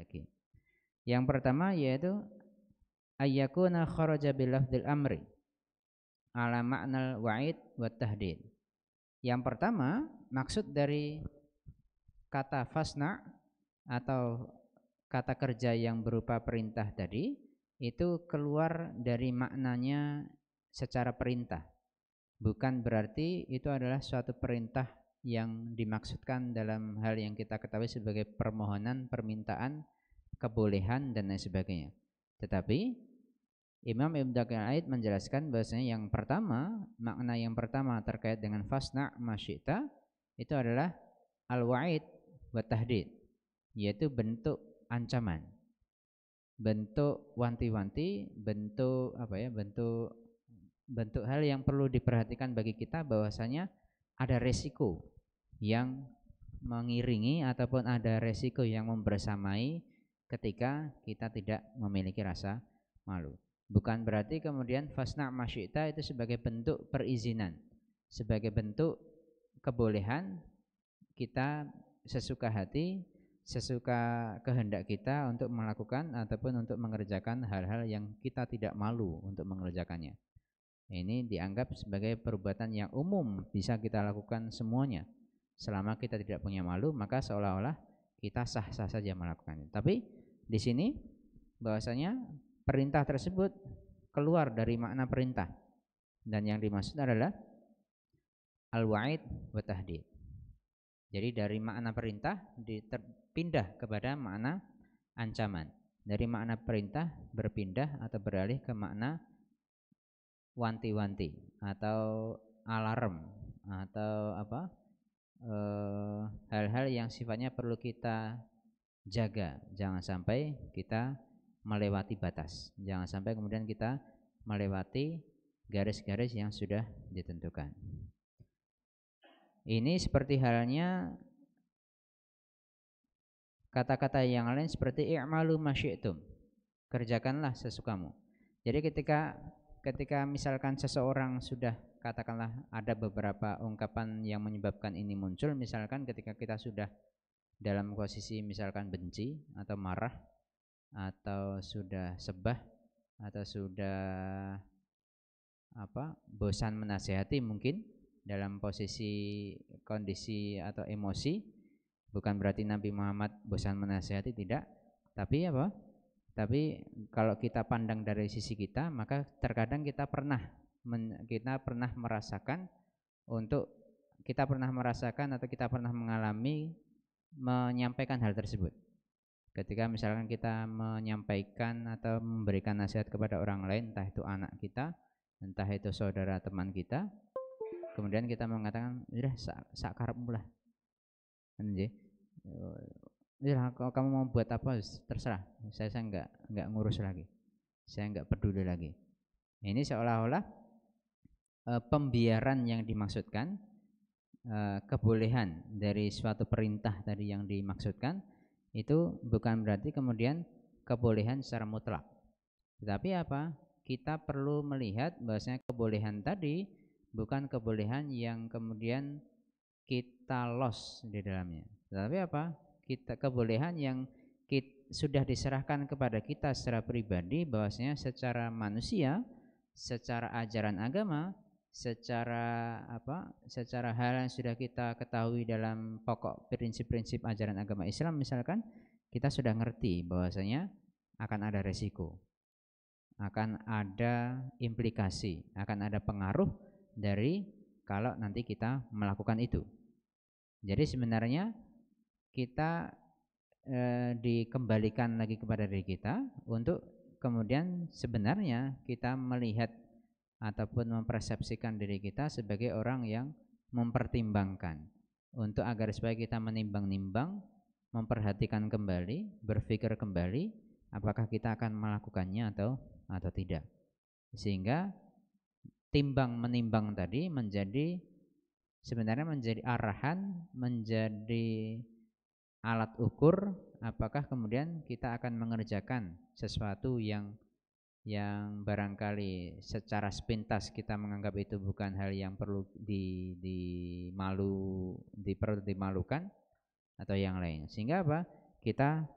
lagi. Yang pertama yaitu ayyakuna kharaja bilafdil amri ala ma'nal wa'id wa tahdid. Yang pertama, maksud dari kata fasna atau kata kerja yang berupa perintah tadi itu keluar dari maknanya secara perintah. Bukan berarti itu adalah suatu perintah yang dimaksudkan dalam hal yang kita ketahui sebagai permohonan, permintaan, kebolehan dan lain sebagainya. Tetapi Imam Ibnu Aid menjelaskan bahwasanya yang pertama, makna yang pertama terkait dengan fasna masyita itu adalah al-wa'id wa tahdid, yaitu bentuk ancaman. Bentuk wanti-wanti, bentuk apa ya, bentuk bentuk hal yang perlu diperhatikan bagi kita bahwasanya ada resiko yang mengiringi ataupun ada resiko yang membersamai ketika kita tidak memiliki rasa malu. Bukan berarti kemudian fasna masyita itu sebagai bentuk perizinan, sebagai bentuk kebolehan kita sesuka hati, sesuka kehendak kita untuk melakukan ataupun untuk mengerjakan hal-hal yang kita tidak malu untuk mengerjakannya. Ini dianggap sebagai perbuatan yang umum, bisa kita lakukan semuanya. Selama kita tidak punya malu, maka seolah-olah kita sah-sah saja melakukannya. Tapi di sini bahwasanya perintah tersebut keluar dari makna perintah dan yang dimaksud adalah al-wa'id wa tahdid. Jadi dari makna perintah dipindah kepada makna ancaman. Dari makna perintah berpindah atau beralih ke makna wanti-wanti atau alarm atau apa eh, hal-hal e, yang sifatnya perlu kita jaga jangan sampai kita melewati batas jangan sampai kemudian kita melewati garis-garis yang sudah ditentukan ini seperti halnya kata-kata yang lain seperti i'malu masyi'tum kerjakanlah sesukamu jadi ketika ketika misalkan seseorang sudah katakanlah ada beberapa ungkapan yang menyebabkan ini muncul misalkan ketika kita sudah dalam posisi misalkan benci atau marah atau sudah sebah atau sudah apa bosan menasehati mungkin dalam posisi kondisi atau emosi bukan berarti Nabi Muhammad bosan menasehati tidak tapi apa tapi kalau kita pandang dari sisi kita, maka terkadang kita pernah kita pernah merasakan untuk kita pernah merasakan atau kita pernah mengalami menyampaikan hal tersebut. Ketika misalkan kita menyampaikan atau memberikan nasihat kepada orang lain, entah itu anak kita, entah itu saudara teman kita, kemudian kita mengatakan, sudah sakar mulah." Kan, ya kalau kamu mau buat apa terserah saya saya nggak nggak ngurus lagi saya nggak peduli lagi ini seolah-olah e, pembiaran yang dimaksudkan e, kebolehan dari suatu perintah tadi yang dimaksudkan itu bukan berarti kemudian kebolehan secara mutlak tetapi apa kita perlu melihat bahwasanya kebolehan tadi bukan kebolehan yang kemudian kita los di dalamnya tetapi apa kita kebolehan yang kita, sudah diserahkan kepada kita secara pribadi bahwasanya secara manusia, secara ajaran agama, secara apa? secara hal yang sudah kita ketahui dalam pokok prinsip-prinsip ajaran agama Islam misalkan kita sudah ngerti bahwasanya akan ada resiko. Akan ada implikasi, akan ada pengaruh dari kalau nanti kita melakukan itu. Jadi sebenarnya kita e, dikembalikan lagi kepada diri kita untuk kemudian sebenarnya kita melihat ataupun mempersepsikan diri kita sebagai orang yang mempertimbangkan untuk agar supaya kita menimbang-nimbang, memperhatikan kembali, berpikir kembali apakah kita akan melakukannya atau atau tidak. Sehingga timbang menimbang tadi menjadi sebenarnya menjadi arahan, menjadi alat ukur apakah kemudian kita akan mengerjakan sesuatu yang yang barangkali secara sepintas kita menganggap itu bukan hal yang perlu di, di malu di perlu dimalukan atau yang lain sehingga apa kita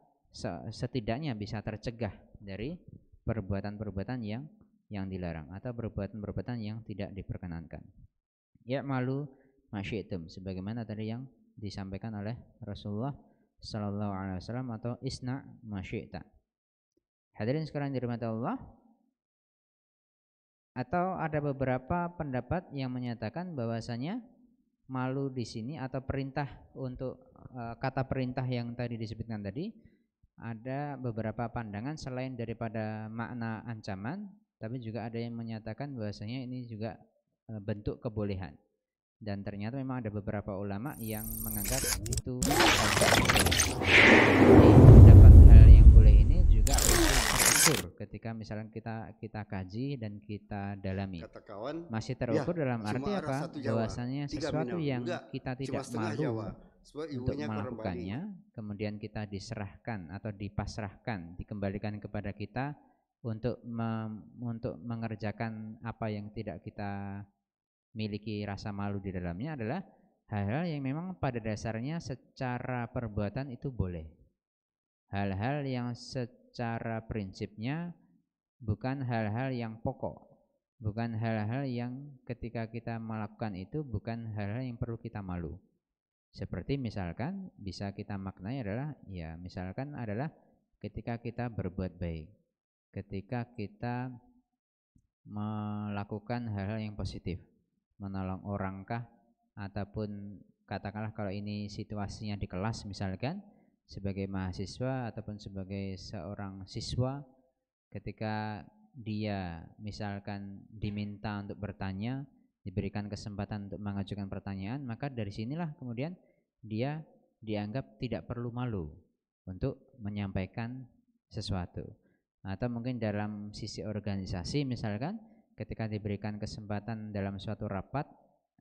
setidaknya bisa tercegah dari perbuatan-perbuatan yang yang dilarang atau perbuatan-perbuatan yang tidak diperkenankan ya malu masyitum sebagaimana tadi yang disampaikan oleh Rasulullah Sallallahu Alaihi Wasallam atau isna masyita. Hadirin sekarang dirahmati Allah. Atau ada beberapa pendapat yang menyatakan bahwasanya malu di sini atau perintah untuk eh, kata perintah yang tadi disebutkan tadi ada beberapa pandangan selain daripada makna ancaman tapi juga ada yang menyatakan bahwasanya ini juga eh, bentuk kebolehan dan ternyata memang ada beberapa ulama yang menganggap itu dapat hal yang boleh ini juga terukur ketika misalnya kita kita kaji dan kita dalami masih ya, terukur dalam arti apa bahwasanya sesuatu yang kita tidak malu untuk melakukannya kemudian kita diserahkan atau dipasrahkan dikembalikan kepada kita untuk mem, untuk mengerjakan apa yang tidak kita miliki rasa malu di dalamnya adalah hal-hal yang memang pada dasarnya secara perbuatan itu boleh. Hal-hal yang secara prinsipnya bukan hal-hal yang pokok, bukan hal-hal yang ketika kita melakukan itu bukan hal-hal yang perlu kita malu. Seperti misalkan bisa kita maknai adalah ya misalkan adalah ketika kita berbuat baik, ketika kita melakukan hal-hal yang positif, menolong orangkah ataupun katakanlah kalau ini situasinya di kelas misalkan sebagai mahasiswa ataupun sebagai seorang siswa ketika dia misalkan diminta untuk bertanya diberikan kesempatan untuk mengajukan pertanyaan maka dari sinilah kemudian dia dianggap tidak perlu malu untuk menyampaikan sesuatu atau mungkin dalam sisi organisasi misalkan ketika diberikan kesempatan dalam suatu rapat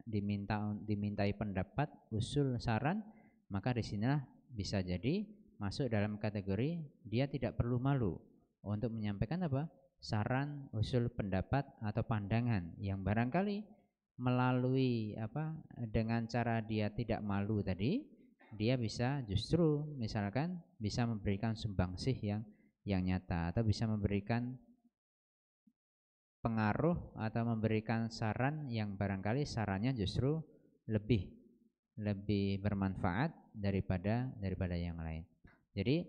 diminta dimintai pendapat, usul, saran, maka di sinilah bisa jadi masuk dalam kategori dia tidak perlu malu untuk menyampaikan apa? saran, usul, pendapat atau pandangan yang barangkali melalui apa dengan cara dia tidak malu tadi dia bisa justru misalkan bisa memberikan sumbangsih yang yang nyata atau bisa memberikan pengaruh atau memberikan saran yang barangkali sarannya justru lebih lebih bermanfaat daripada daripada yang lain. Jadi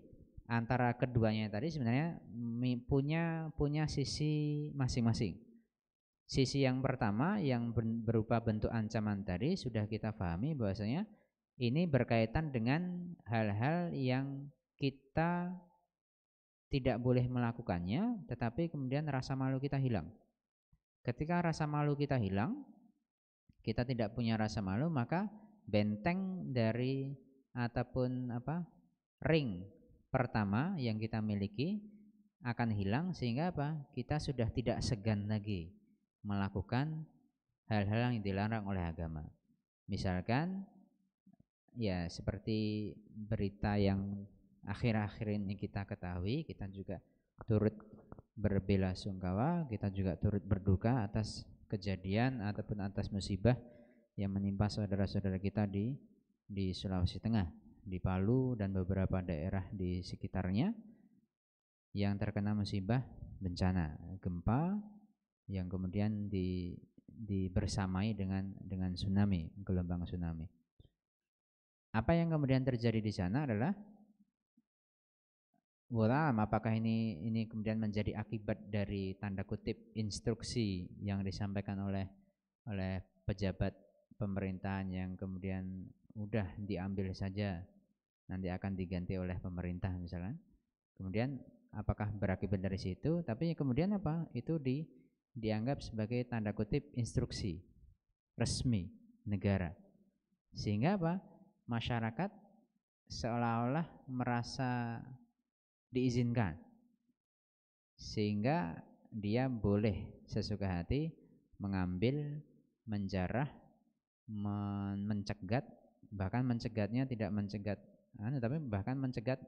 antara keduanya tadi sebenarnya punya punya sisi masing-masing. Sisi yang pertama yang berupa bentuk ancaman tadi sudah kita pahami bahwasanya ini berkaitan dengan hal-hal yang kita tidak boleh melakukannya tetapi kemudian rasa malu kita hilang Ketika rasa malu kita hilang, kita tidak punya rasa malu, maka benteng dari ataupun apa ring pertama yang kita miliki akan hilang sehingga apa kita sudah tidak segan lagi melakukan hal-hal yang dilarang oleh agama. Misalkan ya seperti berita yang akhir-akhir ini kita ketahui, kita juga turut berbela sungkawa, kita juga turut berduka atas kejadian ataupun atas musibah yang menimpa saudara-saudara kita di di Sulawesi Tengah, di Palu dan beberapa daerah di sekitarnya yang terkena musibah bencana gempa yang kemudian di dibersamai dengan dengan tsunami, gelombang tsunami. Apa yang kemudian terjadi di sana adalah Wulam, apakah ini ini kemudian menjadi akibat dari tanda kutip instruksi yang disampaikan oleh oleh pejabat pemerintahan yang kemudian udah diambil saja nanti akan diganti oleh pemerintah misalnya. Kemudian apakah berakibat dari situ? Tapi kemudian apa? Itu di dianggap sebagai tanda kutip instruksi resmi negara. Sehingga apa? Masyarakat seolah-olah merasa diizinkan sehingga dia boleh sesuka hati mengambil menjarah men mencegat bahkan mencegatnya tidak mencegat anu, tapi bahkan mencegat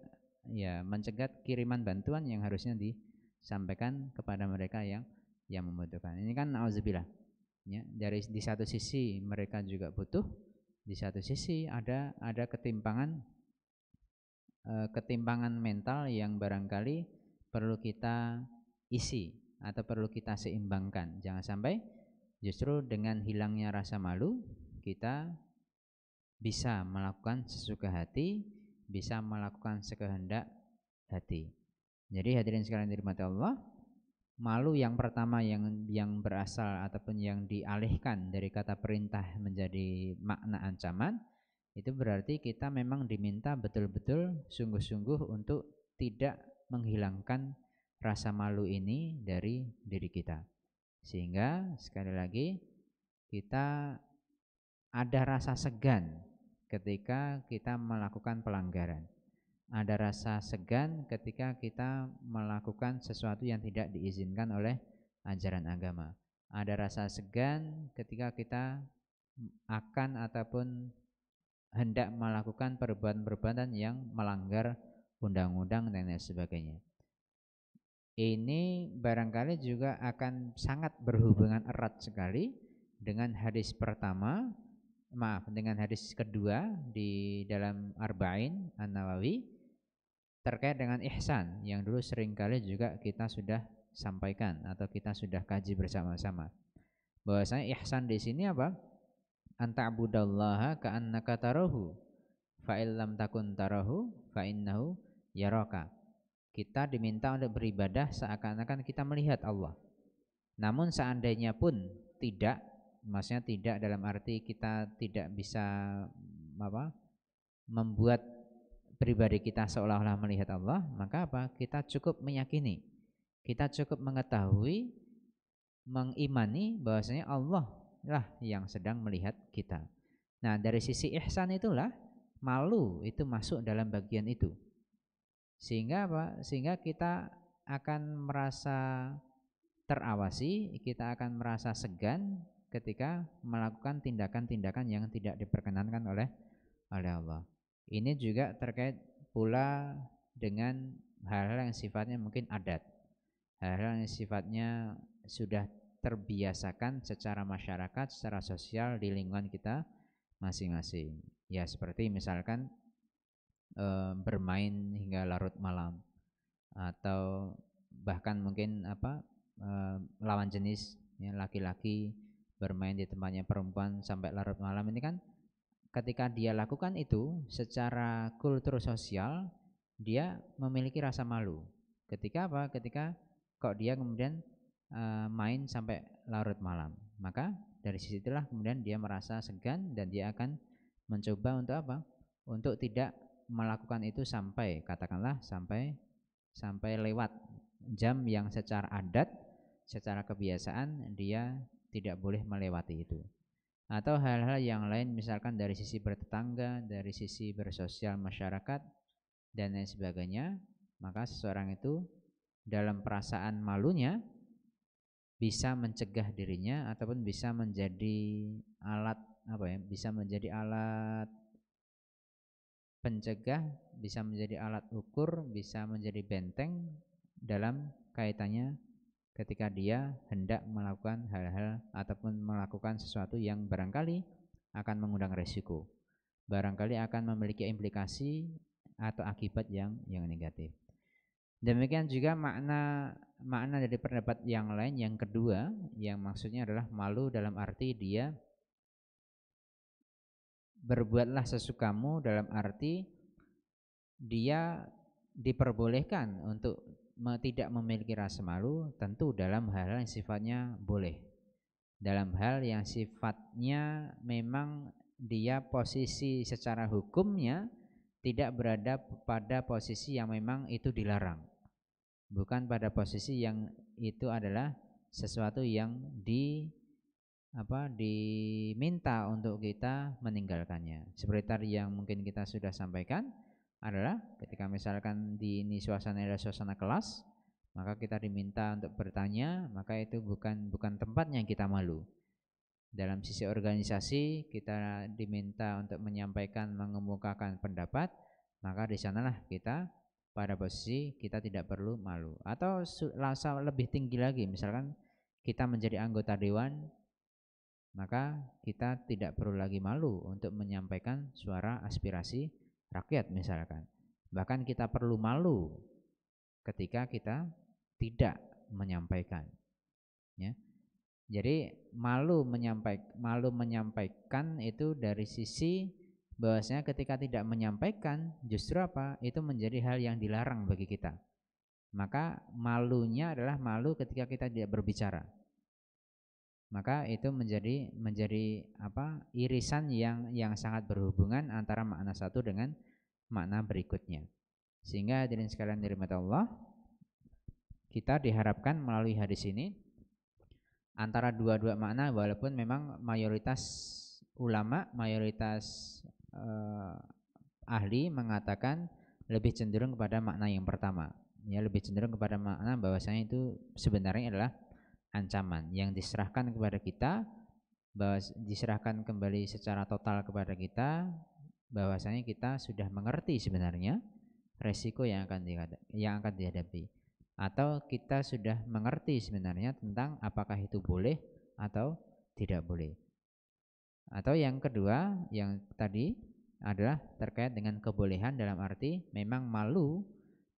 ya mencegat kiriman bantuan yang harusnya disampaikan kepada mereka yang yang membutuhkan ini kan auzubillah ya dari di satu sisi mereka juga butuh di satu sisi ada ada ketimpangan e, ketimpangan mental yang barangkali perlu kita isi atau perlu kita seimbangkan. Jangan sampai justru dengan hilangnya rasa malu kita bisa melakukan sesuka hati, bisa melakukan sekehendak hati. Jadi hadirin sekalian dari mata Allah, malu yang pertama yang yang berasal ataupun yang dialihkan dari kata perintah menjadi makna ancaman itu berarti kita memang diminta betul-betul sungguh-sungguh untuk tidak menghilangkan rasa malu ini dari diri kita. Sehingga sekali lagi kita ada rasa segan ketika kita melakukan pelanggaran. Ada rasa segan ketika kita melakukan sesuatu yang tidak diizinkan oleh ajaran agama. Ada rasa segan ketika kita akan ataupun hendak melakukan perbuatan-perbuatan yang melanggar undang-undang dan lain sebagainya. Ini barangkali juga akan sangat berhubungan erat sekali dengan hadis pertama, maaf, dengan hadis kedua di dalam Arba'in An-Nawawi terkait dengan ihsan yang dulu seringkali juga kita sudah sampaikan atau kita sudah kaji bersama-sama. Bahwasanya ihsan di sini apa? anta'budallaha ka'annaka tarahu fa illam takun tarahu fa innahu yaraka. Kita diminta untuk beribadah seakan-akan kita melihat Allah. Namun seandainya pun tidak, maksudnya tidak dalam arti kita tidak bisa mm, apa membuat pribadi kita seolah-olah melihat Allah, maka apa? Kita cukup meyakini, kita cukup mengetahui, mengimani bahwasanya Allah lah yang sedang melihat kita. Nah, dari sisi ihsan itulah malu itu masuk dalam bagian itu. Sehingga apa? Sehingga kita akan merasa terawasi, kita akan merasa segan ketika melakukan tindakan-tindakan yang tidak diperkenankan oleh oleh Allah. Ini juga terkait pula dengan hal-hal yang sifatnya mungkin adat. Hal-hal yang sifatnya sudah terbiasakan secara masyarakat, secara sosial di lingkungan kita masing-masing. Ya seperti misalkan e, bermain hingga larut malam atau bahkan mungkin apa e, eh, lawan jenis ya laki-laki bermain di tempatnya perempuan sampai larut malam ini kan ketika dia lakukan itu secara kultur sosial dia memiliki rasa malu. Ketika apa? Ketika kok dia kemudian Eh, main sampai larut malam. Maka dari sisi itulah kemudian dia merasa segan dan dia akan mencoba untuk apa? Untuk tidak melakukan itu sampai katakanlah sampai sampai lewat jam yang secara adat, secara kebiasaan dia tidak boleh melewati itu. Atau hal-hal yang lain misalkan dari sisi bertetangga, dari sisi bersosial masyarakat dan lain sebagainya, maka seseorang itu dalam perasaan malunya bisa mencegah dirinya ataupun bisa menjadi alat apa ya bisa menjadi alat pencegah bisa menjadi alat ukur bisa menjadi benteng dalam kaitannya ketika dia hendak melakukan hal-hal ataupun melakukan sesuatu yang barangkali akan mengundang resiko barangkali akan memiliki implikasi atau akibat yang yang negatif Demikian juga makna makna dari pendapat yang lain yang kedua yang maksudnya adalah malu dalam arti dia berbuatlah sesukamu dalam arti dia diperbolehkan untuk tidak memiliki rasa malu tentu dalam hal yang sifatnya boleh dalam hal yang sifatnya memang dia posisi secara hukumnya tidak berada pada posisi yang memang itu dilarang bukan pada posisi yang itu adalah sesuatu yang di apa diminta untuk kita meninggalkannya. Seperti tadi yang mungkin kita sudah sampaikan adalah ketika misalkan di ini suasana adalah suasana kelas, maka kita diminta untuk bertanya, maka itu bukan bukan tempatnya kita malu. Dalam sisi organisasi kita diminta untuk menyampaikan mengemukakan pendapat, maka di sanalah kita pada posisi kita tidak perlu malu atau rasa lebih tinggi lagi misalkan kita menjadi anggota dewan maka kita tidak perlu lagi malu untuk menyampaikan suara aspirasi rakyat misalkan bahkan kita perlu malu ketika kita tidak menyampaikan ya jadi malu menyampaikan malu menyampaikan itu dari sisi bahwasanya ketika tidak menyampaikan justru apa itu menjadi hal yang dilarang bagi kita maka malunya adalah malu ketika kita tidak berbicara maka itu menjadi menjadi apa irisan yang yang sangat berhubungan antara makna satu dengan makna berikutnya sehingga hadirin sekalian mata Allah kita diharapkan melalui hadis ini antara dua-dua makna walaupun memang mayoritas ulama mayoritas eh, ahli mengatakan lebih cenderung kepada makna yang pertama ya lebih cenderung kepada makna bahwasanya itu sebenarnya adalah ancaman yang diserahkan kepada kita bahwa diserahkan kembali secara total kepada kita bahwasanya kita sudah mengerti sebenarnya resiko yang akan dihadapi, yang akan dihadapi atau kita sudah mengerti sebenarnya tentang apakah itu boleh atau tidak boleh atau yang kedua, yang tadi adalah terkait dengan kebolehan dalam arti memang malu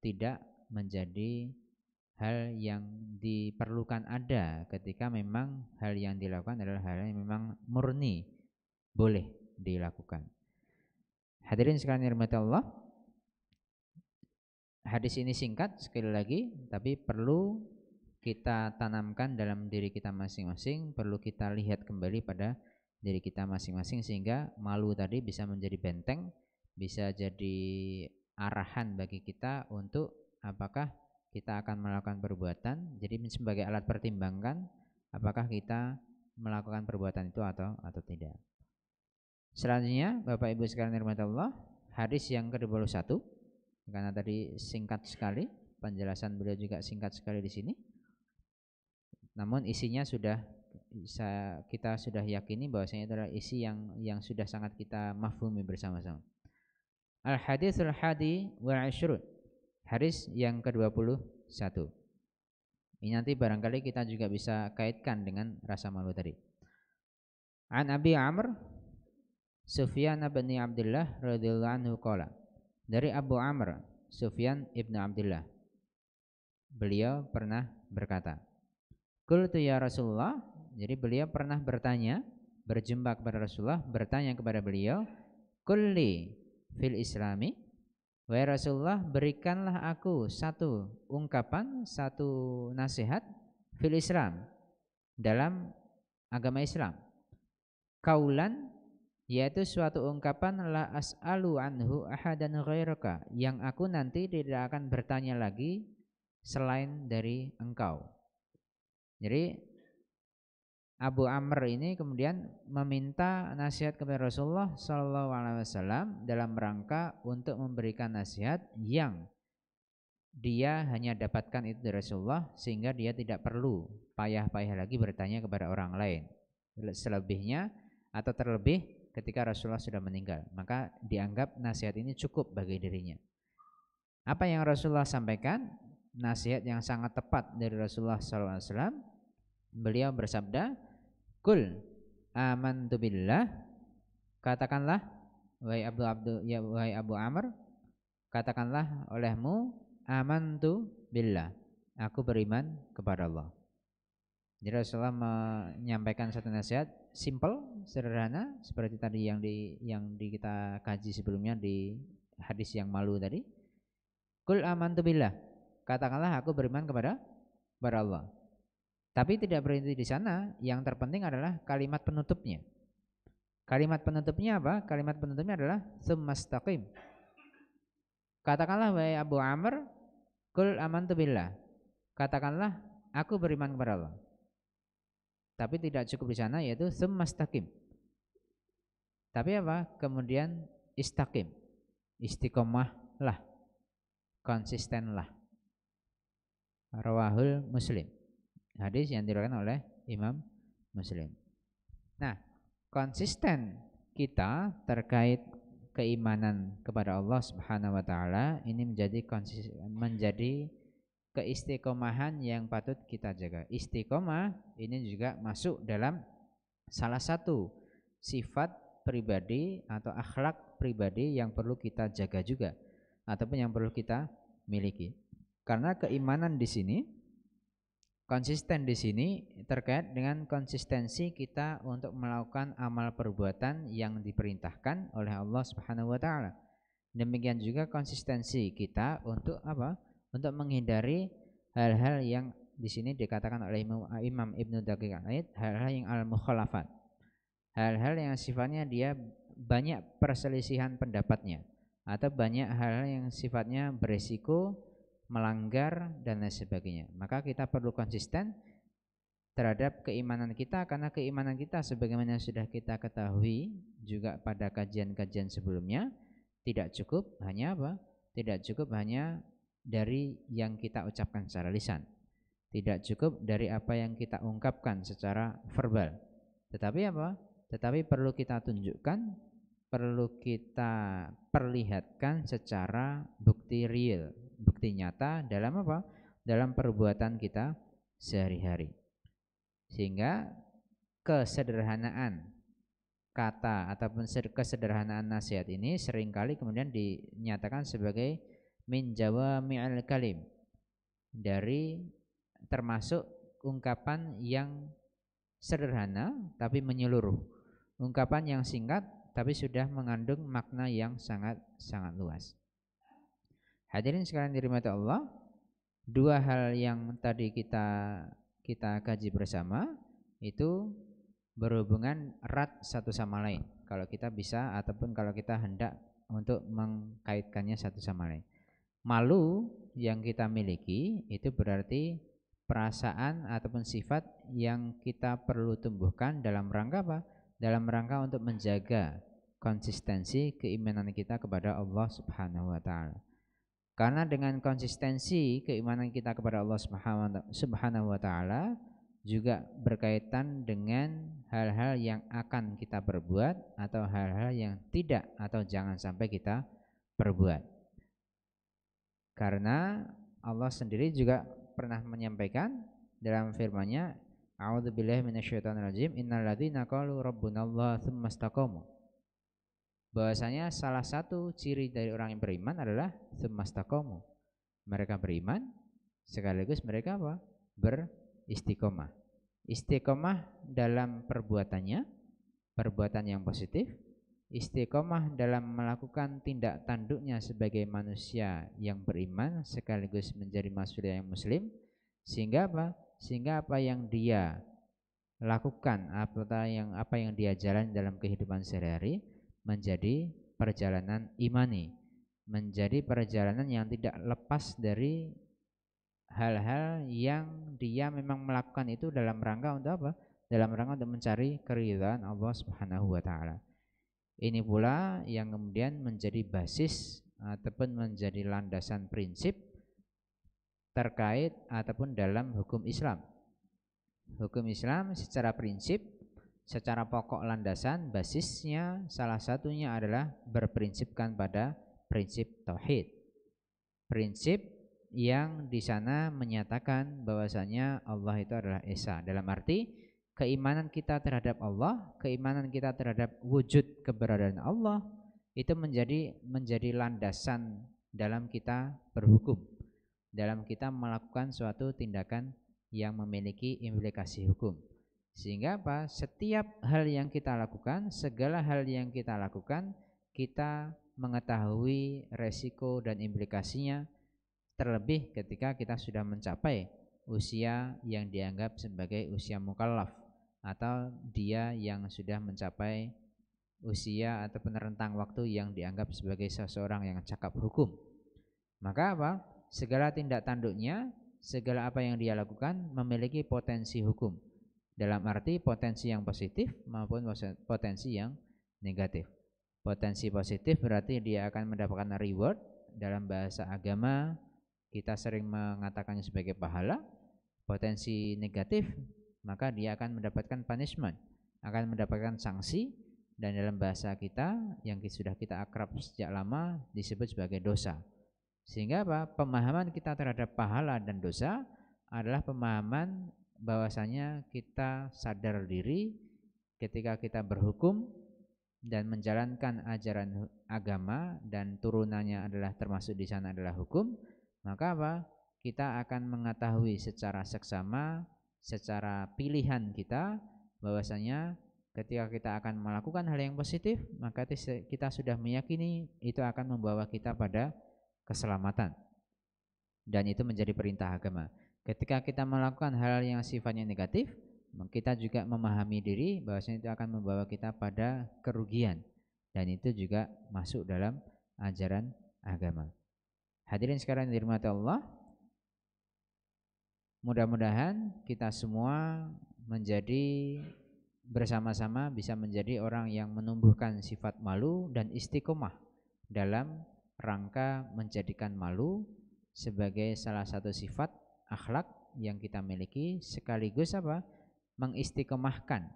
tidak menjadi hal yang diperlukan ada ketika memang hal yang dilakukan adalah hal yang memang murni boleh dilakukan. Hadirin sekalian dirahmati Allah. Hadis ini singkat sekali lagi tapi perlu kita tanamkan dalam diri kita masing-masing, perlu kita lihat kembali pada diri kita masing-masing sehingga malu tadi bisa menjadi benteng, bisa jadi arahan bagi kita untuk apakah kita akan melakukan perbuatan. Jadi sebagai alat pertimbangkan apakah kita melakukan perbuatan itu atau atau tidak. Selanjutnya Bapak Ibu sekalian dirahmati Allah, hadis yang ke-21 karena tadi singkat sekali penjelasan beliau juga singkat sekali di sini. Namun isinya sudah bisa kita sudah yakini bahwasanya adalah isi yang yang sudah sangat kita mafhumi bersama-sama. Al hadis al hadi wa ashrun. Hadis yang ke-21. Ini nanti barangkali kita juga bisa kaitkan dengan rasa malu tadi. An Abi Amr Sufyan bin Abdullah radhiyallahu anhu qala. Dari Abu Amr, Sufyan ibnu Abdullah. Beliau pernah berkata, Qultu ya Rasulullah jadi beliau pernah bertanya, berjumpa kepada Rasulullah, bertanya kepada beliau, "Kulli fil Islami?" wa Rasulullah, berikanlah aku satu ungkapan, satu nasihat fil Islam dalam agama Islam. Kaulan yaitu suatu ungkapan la as'alu anhu ahadan ghairaka yang aku nanti tidak akan bertanya lagi selain dari engkau. Jadi Abu Amr ini kemudian meminta nasihat kepada Rasulullah Shallallahu Alaihi Wasallam dalam rangka untuk memberikan nasihat yang dia hanya dapatkan itu dari Rasulullah sehingga dia tidak perlu payah-payah lagi bertanya kepada orang lain. Selebihnya atau terlebih ketika Rasulullah sudah meninggal, maka dianggap nasihat ini cukup bagi dirinya. Apa yang Rasulullah sampaikan? Nasihat yang sangat tepat dari Rasulullah SAW. Beliau bersabda, Kul amantu billah katakanlah wahai Abu Abdu, ya wahai Abu Amr katakanlah olehmu amantu billah aku beriman kepada Allah. Jadi Rasulullah menyampaikan satu nasihat simple, sederhana seperti tadi yang di yang di kita kaji sebelumnya di hadis yang malu tadi. Kul amantu billah. Katakanlah aku beriman kepada kepada Allah. Tapi tidak berhenti di sana, yang terpenting adalah kalimat penutupnya. Kalimat penutupnya apa? Kalimat penutupnya adalah semastaqim. Katakanlah wahai Abu Amr, kul amantu billah. Katakanlah aku beriman kepada Allah. Tapi tidak cukup di sana yaitu semastaqim. Tapi apa? Kemudian istaqim. Istiqomahlah. Konsistenlah. Rawahul Muslim. Hadis yang diriwayatkan oleh Imam Muslim. Nah, konsisten kita terkait keimanan kepada Allah Subhanahu wa taala ini menjadi konsis, menjadi keistiqomahan yang patut kita jaga. Istiqomah ini juga masuk dalam salah satu sifat pribadi atau akhlak pribadi yang perlu kita jaga juga ataupun yang perlu kita miliki. Karena keimanan di sini Konsisten di sini terkait dengan konsistensi kita untuk melakukan amal perbuatan yang diperintahkan oleh Allah Subhanahu wa taala. Demikian juga konsistensi kita untuk apa? Untuk menghindari hal-hal yang di sini dikatakan oleh Imam, Ibnu Daqiq hal-hal yang al-mukhalafat. Hal-hal yang sifatnya dia banyak perselisihan pendapatnya atau banyak hal yang sifatnya berisiko melanggar dan lain sebagainya. Maka kita perlu konsisten terhadap keimanan kita karena keimanan kita sebagaimana sudah kita ketahui juga pada kajian-kajian sebelumnya tidak cukup hanya apa? Tidak cukup hanya dari yang kita ucapkan secara lisan. Tidak cukup dari apa yang kita ungkapkan secara verbal. Tetapi apa? Tetapi perlu kita tunjukkan, perlu kita perlihatkan secara bukti real, bukti nyata dalam apa? Dalam perbuatan kita sehari-hari. Sehingga kesederhanaan kata ataupun kesederhanaan nasihat ini seringkali kemudian dinyatakan sebagai min jawami'al kalim dari termasuk ungkapan yang sederhana tapi menyeluruh. Ungkapan yang singkat tapi sudah mengandung makna yang sangat sangat luas. Hadirin sekalian dirahmati Allah, dua hal yang tadi kita kita kaji bersama itu berhubungan erat satu sama lain. Kalau kita bisa ataupun kalau kita hendak untuk mengkaitkannya satu sama lain. Malu yang kita miliki itu berarti perasaan ataupun sifat yang kita perlu tumbuhkan dalam rangka apa? Dalam rangka untuk menjaga konsistensi keimanan kita kepada Allah Subhanahu wa taala. Karena dengan konsistensi keimanan kita kepada Allah Subhanahu wa taala juga berkaitan dengan hal-hal yang akan kita perbuat atau hal-hal yang tidak atau jangan sampai kita perbuat. Karena Allah sendiri juga pernah menyampaikan dalam firman-Nya, "A'udzubillahi minasyaitonirrajim. Innal ladzina qalu rabbunallahi tsumma bahwasanya salah satu ciri dari orang yang beriman adalah semastakomu. Mereka beriman sekaligus mereka apa? Beristiqomah. Istiqomah dalam perbuatannya, perbuatan yang positif. Istiqomah dalam melakukan tindak tanduknya sebagai manusia yang beriman sekaligus menjadi manusia yang muslim. Sehingga apa? Sehingga apa yang dia lakukan, apa yang apa yang dia jalan dalam kehidupan sehari-hari menjadi perjalanan imani, menjadi perjalanan yang tidak lepas dari hal-hal yang dia memang melakukan itu dalam rangka untuk apa? Dalam rangka untuk mencari keridhaan Allah Subhanahu wa taala. Ini pula yang kemudian menjadi basis ataupun menjadi landasan prinsip terkait ataupun dalam hukum Islam. Hukum Islam secara prinsip secara pokok landasan basisnya salah satunya adalah berprinsipkan pada prinsip tauhid. Prinsip yang di sana menyatakan bahwasanya Allah itu adalah esa. Dalam arti keimanan kita terhadap Allah, keimanan kita terhadap wujud keberadaan Allah itu menjadi menjadi landasan dalam kita berhukum, dalam kita melakukan suatu tindakan yang memiliki implikasi hukum. Sehingga apa? Setiap hal yang kita lakukan, segala hal yang kita lakukan, kita mengetahui resiko dan implikasinya terlebih ketika kita sudah mencapai usia yang dianggap sebagai usia mukallaf atau dia yang sudah mencapai usia atau penerentang waktu yang dianggap sebagai seseorang yang cakap hukum. Maka apa? Segala tindak tanduknya, segala apa yang dia lakukan memiliki potensi hukum dalam arti potensi yang positif maupun potensi yang negatif. Potensi positif berarti dia akan mendapatkan reward dalam bahasa agama kita sering mengatakannya sebagai pahala. Potensi negatif maka dia akan mendapatkan punishment, akan mendapatkan sanksi dan dalam bahasa kita yang sudah kita akrab sejak lama disebut sebagai dosa. Sehingga apa? Pemahaman kita terhadap pahala dan dosa adalah pemahaman bahwasanya kita sadar diri ketika kita berhukum dan menjalankan ajaran agama dan turunannya adalah termasuk di sana adalah hukum, maka apa? Kita akan mengetahui secara seksama, secara pilihan kita bahwasanya ketika kita akan melakukan hal yang positif, maka kita sudah meyakini itu akan membawa kita pada keselamatan. Dan itu menjadi perintah agama. Ketika kita melakukan hal yang sifatnya negatif, kita juga memahami diri bahwasanya itu akan membawa kita pada kerugian dan itu juga masuk dalam ajaran agama. Hadirin sekarang dirahmati Allah, mudah-mudahan kita semua menjadi bersama-sama bisa menjadi orang yang menumbuhkan sifat malu dan istiqomah dalam rangka menjadikan malu sebagai salah satu sifat akhlak yang kita miliki sekaligus apa? mengistiqomahkan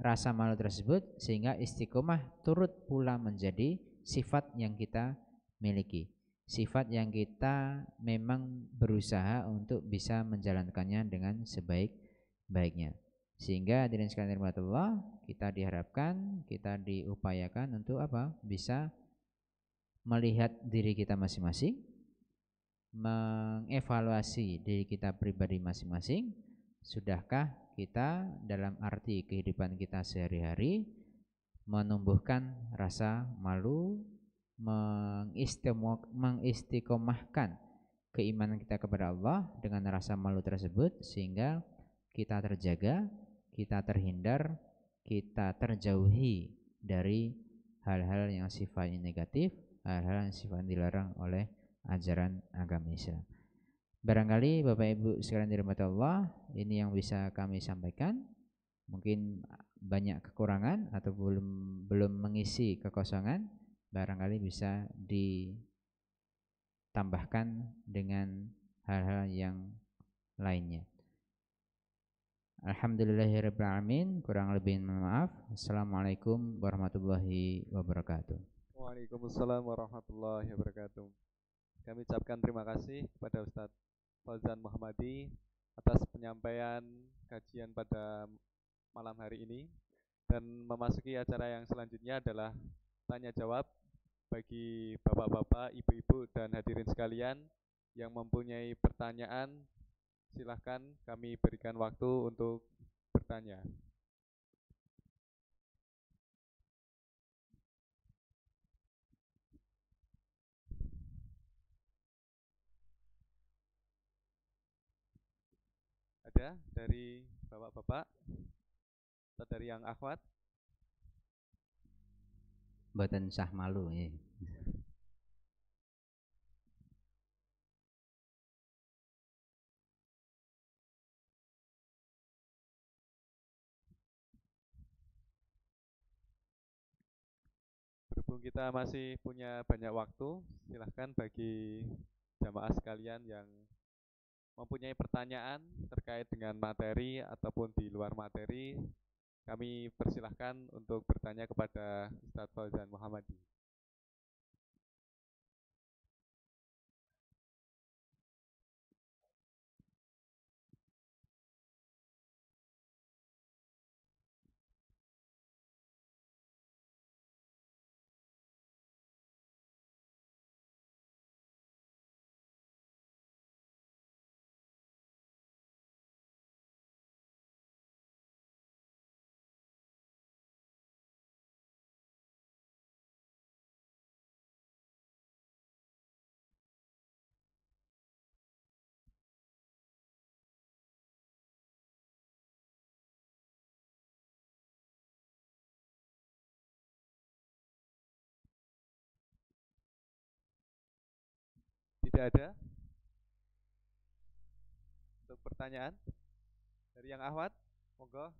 rasa malu tersebut sehingga istiqomah turut pula menjadi sifat yang kita miliki. Sifat yang kita memang berusaha untuk bisa menjalankannya dengan sebaik-baiknya. Sehingga hadirin sekalian Allah, kita diharapkan, kita diupayakan untuk apa? Bisa melihat diri kita masing-masing, mengevaluasi diri kita pribadi masing-masing. Sudahkah kita dalam arti kehidupan kita sehari-hari menumbuhkan rasa malu, mengistiqomahkan keimanan kita kepada Allah dengan rasa malu tersebut sehingga kita terjaga, kita terhindar, kita terjauhi dari hal-hal yang sifatnya negatif, hal-hal yang sifatnya dilarang oleh ajaran agama Islam. Barangkali Bapak Ibu sekalian dirahmati Allah, ini yang bisa kami sampaikan. Mungkin banyak kekurangan atau belum belum mengisi kekosongan, barangkali bisa ditambahkan dengan hal-hal yang lainnya. Alhamdulillahirrahmanirrahim Kurang lebih maaf Assalamualaikum warahmatullahi wabarakatuh Waalaikumsalam warahmatullahi wabarakatuh kami ucapkan terima kasih kepada Ustadz Fauzan Muhammadi atas penyampaian kajian pada malam hari ini dan memasuki acara yang selanjutnya adalah tanya jawab bagi bapak-bapak, ibu-ibu dan hadirin sekalian yang mempunyai pertanyaan silahkan kami berikan waktu untuk bertanya. ada dari bapak-bapak atau dari yang akhwat? Buatan sah malu ya. Berhubung kita masih punya banyak waktu, silahkan bagi jamaah sekalian yang mempunyai pertanyaan terkait dengan materi ataupun di luar materi, kami persilahkan untuk bertanya kepada Ustadz Fauzan Muhammadi. tidak ada untuk pertanyaan dari yang ahwat? Monggo.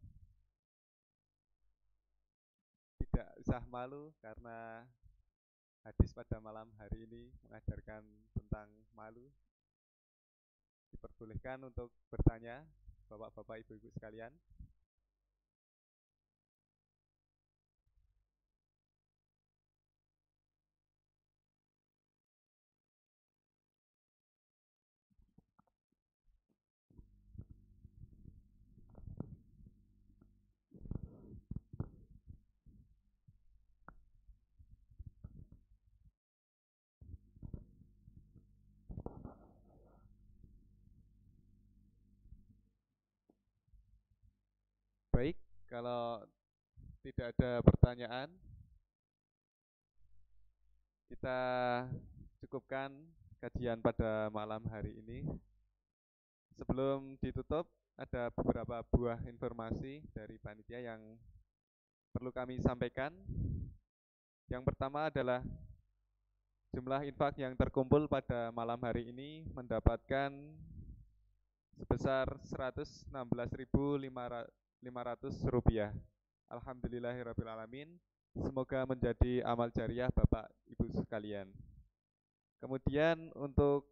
Tidak usah malu karena hadis pada malam hari ini mengajarkan tentang malu. Diperbolehkan untuk bertanya, Bapak-bapak, Ibu-ibu sekalian. Kalau tidak ada pertanyaan, kita cukupkan kajian pada malam hari ini. Sebelum ditutup, ada beberapa buah informasi dari panitia yang perlu kami sampaikan. Yang pertama adalah jumlah infak yang terkumpul pada malam hari ini mendapatkan sebesar 116.500 500 rupiah. Alhamdulillahirrabbilalamin. Semoga menjadi amal jariah Bapak Ibu sekalian. Kemudian untuk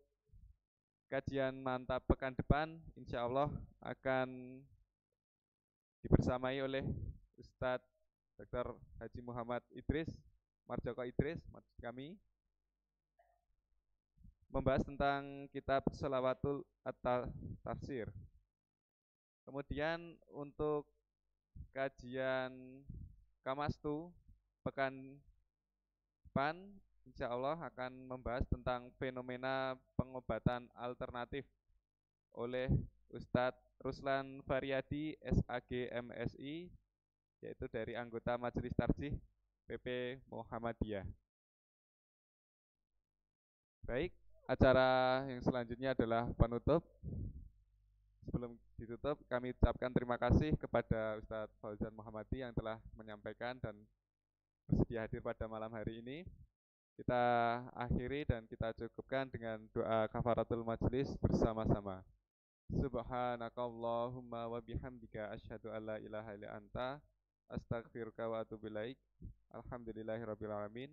kajian mantap pekan depan, insya Allah akan dibersamai oleh Ustadz Dr. Haji Muhammad Idris, Marjoko Idris, maksud kami, membahas tentang kitab Salawatul At-Tafsir. Kemudian untuk kajian Kamastu pekan depan insya Allah akan membahas tentang fenomena pengobatan alternatif oleh Ustadz Ruslan Variadi SAG MSI yaitu dari anggota Majelis Tarjih PP Muhammadiyah. Baik, acara yang selanjutnya adalah penutup sebelum ditutup kami ucapkan terima kasih kepada Ustadz Fauzan Muhammadi yang telah menyampaikan dan bersedia hadir pada malam hari ini. Kita akhiri dan kita cukupkan dengan doa kafaratul majlis bersama-sama. Subhanakallahumma wa bihamdika asyhadu alla ilaha illa anta astaghfiruka wa atubu ilaik. Alhamdulillahirabbil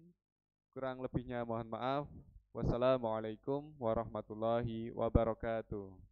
Kurang lebihnya mohon maaf. Wassalamualaikum warahmatullahi wabarakatuh.